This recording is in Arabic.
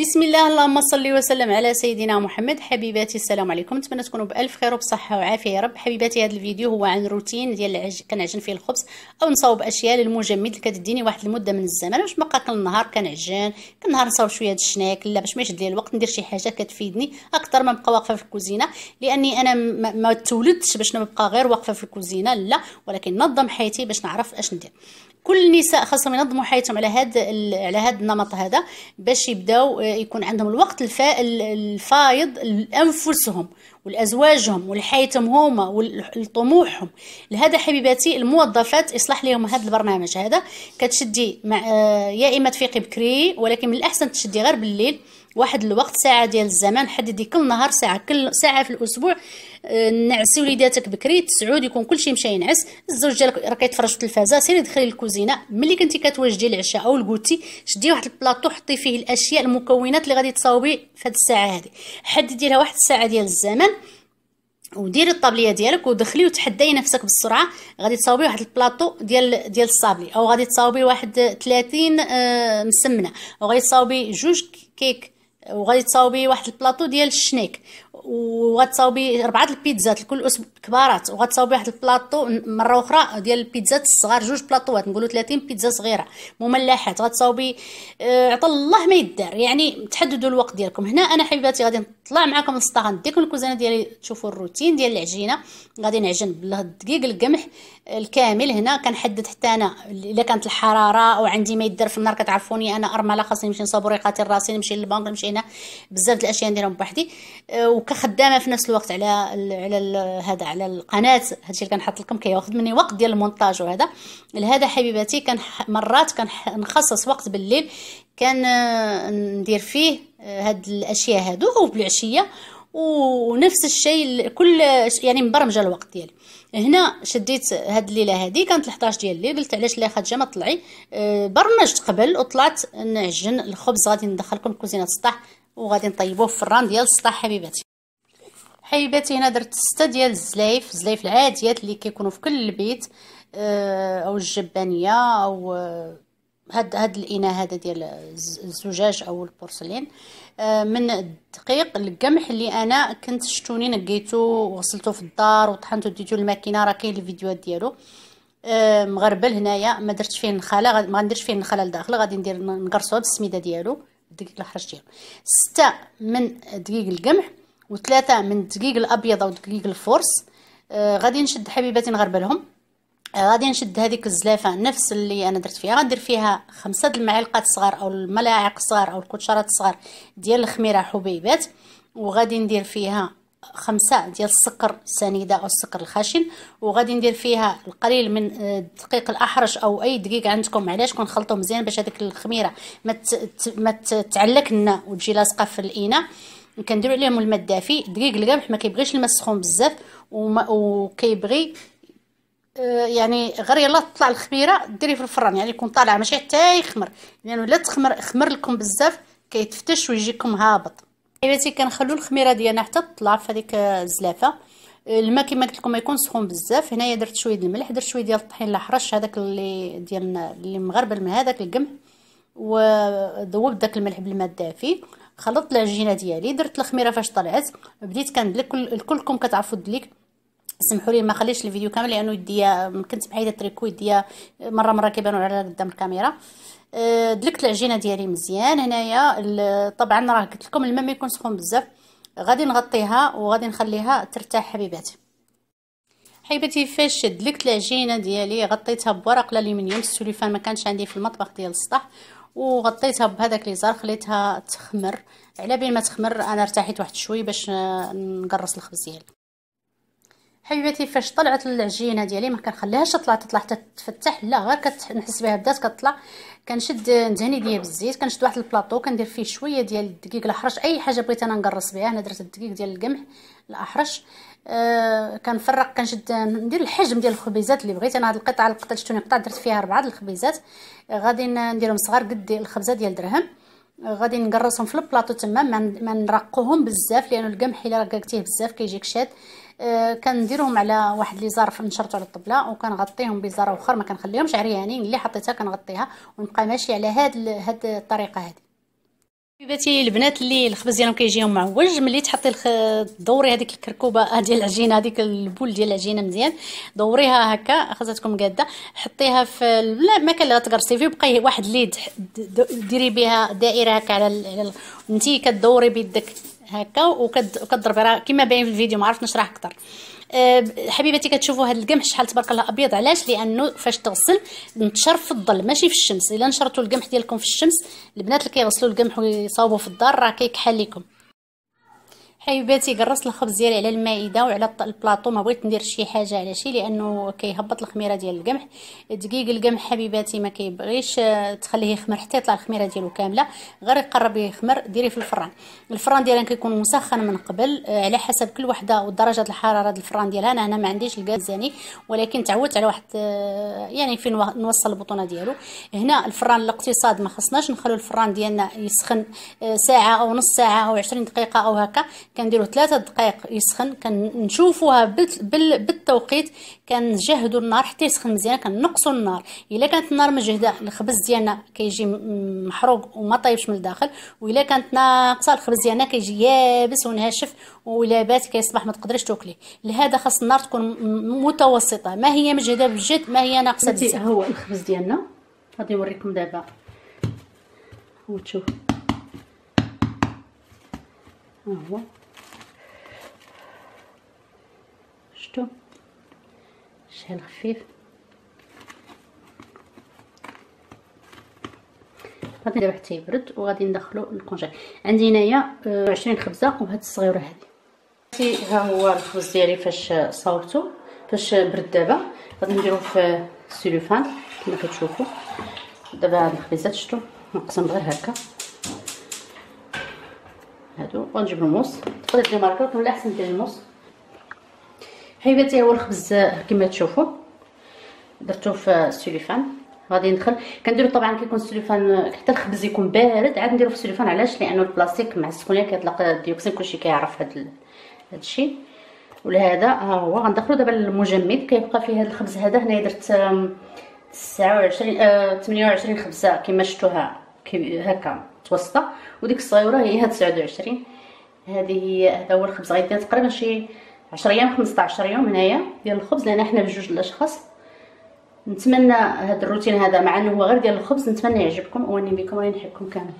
بسم الله اللهم صل وسلم على سيدنا محمد حبيباتي السلام عليكم نتمنى تكونوا بالف خير وبصحه وعافيه يا رب حبيباتي هذا الفيديو هو عن روتين ديال العج... كنعجن فيه الخبز او نصاوب اشياء للمجمد اللي كتديني واحد المده من الزمن باش بقى كل نهار كنعجن كل نهار نصاوب شويه ديال الشناك لا باش ما يشد لي الوقت ندير شي حاجه كتفيدني اكثر ما نبقى واقفه في الكوزينه لاني انا ما, ما تولدتش باش نبقى غير واقفه في الكوزينه لا ولكن نظم حياتي باش نعرف اش ندير كل النساء خاصهم ينظموا حياتهم على هذا على هذا النمط هذا باش يبداو آه، يكون عندهم الوقت الفائض لانفسهم ولازواجهم ولحياتهم هما ولطموحهم لهذا حبيباتي الموظفات اصلح لهم هذا البرنامج هذا كتشدي مع آه، يا اما تفيقي بكري ولكن من الاحسن تشدي غير بالليل واحد الوقت ساعه ديال الزمان حددي كل نهار ساعه كل ساعه في الاسبوع آه، نعسي وليداتك بكري تسعود يكون كل شيء مشى ينعس الزوج ديالك راه كيتفرج في التلفازه سيري دخلي للكوزينه ملي كنتي كتوجدي العشاء او الكوتي شدي واحد البلاطو حطي فيه الاشياء المكونات اللي غادي تصاوبي في هذه الساعه هذه حددي لها واحد الساعه ديال الزمان وديري الطابليه ديالك ودخلي وتحداي نفسك بالسرعه غادي تصاوبي واحد البلاطو ديال ديال الصابلي او غادي تصاوبي واحد 30 آه مسمنه وغادي تصاوبي جوج كيك وغادي تصاوبي واحد البلاطو ديال الشنيك وغتصاوبي ربعه البيتزات لكل اسبوع كبارات وغتصاوبي واحد البلاطو مره اخرى ديال البيتزات الصغار جوج بلاطوات نقولوا 30 بيتزا صغيره مملحات غتصاوبي آه، عطا الله ما يدار يعني تحددوا الوقت ديالكم هنا انا حبيباتي غادي نطلع معكم للسطا غنديكم الكوزانه ديالي تشوفوا الروتين ديال العجينه غادي نعجن بالدقيق القمح الكامل هنا كنحدد حتى انا الا كانت الحراره او عندي ما يدار في النار كتعرفوني انا ارمله خاصني نمشي نصاب ريقاتي راسي نمشي للبنك نمشي هنا بزاف د الاشياء نديرهم بوحدي آه وكخدامه في نفس الوقت على ال على ال هذا على القناه هادشي اللي كنحط لكم كياخذ مني وقت ديال المونتاج وهذا لهذا حبيباتي كان مرات كنخصص وقت بالليل كان آه، ندير فيه آه، هاد الاشياء هادو وبالعشيه بالعشيه ونفس الشيء كل يعني مبرمجه الوقت ديالي هنا شديت هاد الليله هادي كانت 11 ديال الليل قلت علاش لا خدجه ما طلعي آه، برمجت قبل وطلعت نعجن الخبز غادي ندخلكم الكوزينه السطح وغادي نطيبوه في الفران ديال السطح حبيباتي حبيباتي هنا درت ستة ديال الزلايف الزلايف العاديات اللي كيكونوا في كل البيت آه، او الجبانيه او آه، هاد هاد الاناء هذا ديال الزجاج او البورسلين آه، من الدقيق القمح اللي انا كنت شتوني نقيتو وغسلته في الدار وطحنته ديتو للماكينه راه كاين الفيديوهات ديالو مغربل هنايا ما درتش فيه النخله ما غنديرش فيه النخله لداخل غادي ندير نقرصوها بالسميده ديالو الدقيق الحرش ديالو ستة من دقيق القمح وثلاثة من الدقيق الأبيض أو دقيق الفورس آه غادي نشد حبيباتي نغربلهم آه غادي نشد هذيك الزلافة نفس اللي أنا درت فيها غندير فيها خمسة د المعالقات صغار أو الملاعق الصغار أو الكوتشرات الصغار ديال الخميرة حبيبات وغادي ندير فيها خمسة ديال السكر السنيدة أو السكر الخشن وغادي ندير فيها القليل من آه، الدقيق الأحرش أو أي دقيق عندكم علاش كنخلطو مزيان باش هذيك الخميرة ما تعلك لنا وتجي لاصقة في الإناء كنديروا عليهم الماء الدافي دقيق القمح ما كيبغيش الماء السخون بزاف وكيبغي آه، يعني غير يلا تطلع الخميره ديري في الفران يعني يكون طالع ماشي حتى يخمر لانه يعني الا تخمر خمر لكم بزاف كيتفتش ويجيكم هابط حبيباتي كنخلو الخميره ديالنا حتى تطلع في هذيك الزلافه آه، الماء كما قلت لكم ما يكون سخون بزاف هنايا درت شويه الملح درت شويه ديال الطحين الاحرش هذاك اللي ديال اللي مغربل من هذاك القمح وذوبت داك الملح بالماء الدافي خلطت العجينه ديالي درت الخميره فاش طلعت بديت كندلك كلكم كتعرفوا الدليك سمحوا لي ما خليش الفيديو كامل لانه يديا كنت بعيده التريكو يديا مره مره كيبانوا على قدام الكاميرا أه، دلكت العجينه ديالي مزيان هنايا طبعا راه قلت لكم الماء ما يكون سخون بزاف غادي نغطيها وغادي نخليها ترتاح حبيباتي حبيباتي فاش دلكت العجينه ديالي غطيتها بورق الالومنيوم السوليفان ما كانش عندي في المطبخ ديال السطح وغطيتها بهذاك ليزار خليتها تخمر على بين ما تخمر انا ارتاحيت واحد شوي باش نقرص الخبز ديالي حبيباتي فاش طلعت العجينه ديالي ما كنخليهاش تطلع تطلع حتى تتفتح لا غير كنحس بها بدات كتطلع كنشد دهني يديا بالزيت كنشد واحد البلاطو كندير فيه شويه ديال الدقيق الاحرش اي حاجه بغيت انا نقرص بها انا درت الدقيق ديال القمح الاحرش آه كنفرق كنشد ندير الحجم ديال الخبيزات اللي بغيت انا هاد القطعه القطعه شتوني قطعت درت فيها ربعه ديال الخبيزات آه، غادي نديرهم صغار قد الخبزه ديال درهم آه، غادي نقرصهم في البلاطو تما ما نرقوهم بزاف لانه القمح الا رققتيه بزاف كيجيك شاد آه كنديرهم على واحد لي ظرف نشرتو على الطبله وكنغطيهم بزرار اخر ما كنخليهمش عريانين اللي حطيتها كنغطيها ونبقى ماشي على هاد هاد الطريقه هذه حبيباتي البنات اللي الخبز ديالهم كيجيهم معوج ملي تحطي دوري هذيك الكركوبه آه، ديال العجينه هذيك البول ديال العجينه مزيان دوريها هكا خاصها تكون قاده حطيها في لا اللي غتقرصي فيه بقى واحد ليد ديري بها دائره هكا على انت كدوري بيدك هكا وكتضرب راه كما باين في الفيديو ما عرفت نشرح اكثر أه حبيباتي كتشوفوا هذا القمح شحال تبارك الله ابيض علاش لانه فاش تغسل نتشر في الظل ماشي في الشمس الا نشرتوا القمح ديالكم في الشمس البنات اللي كيغسلوا القمح ويصاوبوا في الدار راه كيكحل لكم حبيباتي قرصت الخبز ديالي على المائده وعلى البلاطو ما بغيت ندير شي حاجه على شي لانه كيهبط الخميره ديال القمح دقيق القمح حبيباتي ما كيبغيش آه، تخليه يخمر حتى يطلع الخميره ديالو كامله غير يقرب يخمر ديريه في الفران الفران ديالنا كيكون مسخن من قبل آه، على حسب كل وحده ودرجه الحراره ديال الفران ديالها انا هنا ما عنديش زاني ولكن تعودت على واحد آه، يعني فين نوصل البطونه ديالو هنا الفران الاقتصاد ما خصناش نخلو الفران ديالنا يسخن ساعه او نص ساعه او 20 دقيقه او هكا كنديروا ثلاثة دقائق يسخن كنشوفوها بالتوقيت كنجهدوا النار حتى يسخن مزيان كنقصوا النار الا كانت النار مجهده الخبز ديالنا كيجي محروق وما طايبش من الداخل والا كانت ناقصه الخبز ديالنا كيجي يابس ونهشف ولابات كيصبح ما تقدريش تاكلي لهذا خاص النار تكون متوسطه ما هي مجهده بجد ما هي ناقصه بزاف هو الخبز ديالنا غادي نوريكم دابا وتشوف ها هو شفتوا شحال خفيف غادي نديرو حتى يبرد وغادي ندخلو الكونجي عندي هنايا آه، عشرين خبزه وهاد الصغيره هادي ها هو الخبز ديالي فاش صاوبتو فاش برد دابا غادي نديرو في السيلوفان كما كتشوفوا دابا هاد الخبيزات شتو نقسم غير هكا هادو غنجيب الموس تقدر دير ماركه ولا احسن دير الموس هيباتي هو الخبز كما تشوفوا درتو في السوليفان غادي ندخل كنديرو طبعا كيكون السوليفان حتى الخبز يكون بارد عاد نديرو في السوليفان علاش لانه البلاستيك مع السخونيه كيطلق الديوكسين كلشي كيعرف هاد هادشي ولهذا ها هو غندخلو دابا المجمد كيبقى فيه هاد الخبز هذا هنايا درت 29 آه 28 خبزه كما شفتوها هكا متوسطه وديك الصغيره هي هاد 29 هذه هي هذا هو الخبز غيدير تقريبا شي 10 ايام 15 يوم هنايا ديال الخبز لان حنا بجوج الاشخاص نتمنى هذا الروتين هذا مع انه هو غير ديال الخبز نتمنى يعجبكم واني بكم راني نحبكم كامل